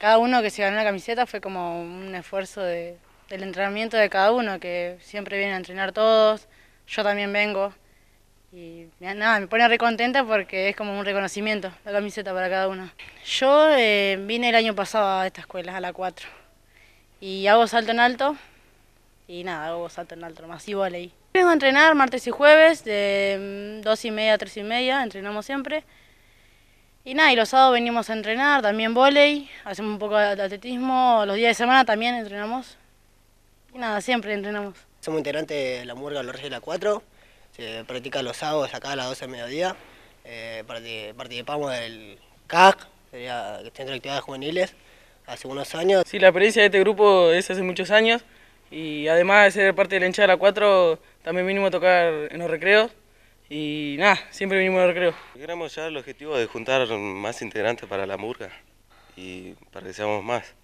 Cada uno que se ganó la camiseta fue como un esfuerzo de, del entrenamiento de cada uno, que siempre vienen a entrenar todos, yo también vengo. Y nada, me pone re contenta porque es como un reconocimiento la camiseta para cada uno. Yo eh, vine el año pasado a esta escuela, a la 4, y hago salto en alto, y nada, hago salto en alto, más y Vengo a entrenar martes y jueves, de 2 mm, y media a 3 y media, entrenamos siempre. Y nada, y los sábados venimos a entrenar, también volei, hacemos un poco de atletismo, los días de semana también entrenamos. Y nada, siempre entrenamos. Somos integrantes de la Murga Los Reyes de la 4, se practica los sábados acá a las 12 del mediodía, eh, participamos del CAC, sería Centro de Actividades Juveniles, hace unos años. Sí, la experiencia de este grupo es hace muchos años y además de ser parte de la hinchada de la 4, también vinimos a tocar en los recreos y nada, siempre vinimos al recreo. Queremos ya el objetivo de juntar más integrantes para la murga y para que seamos más.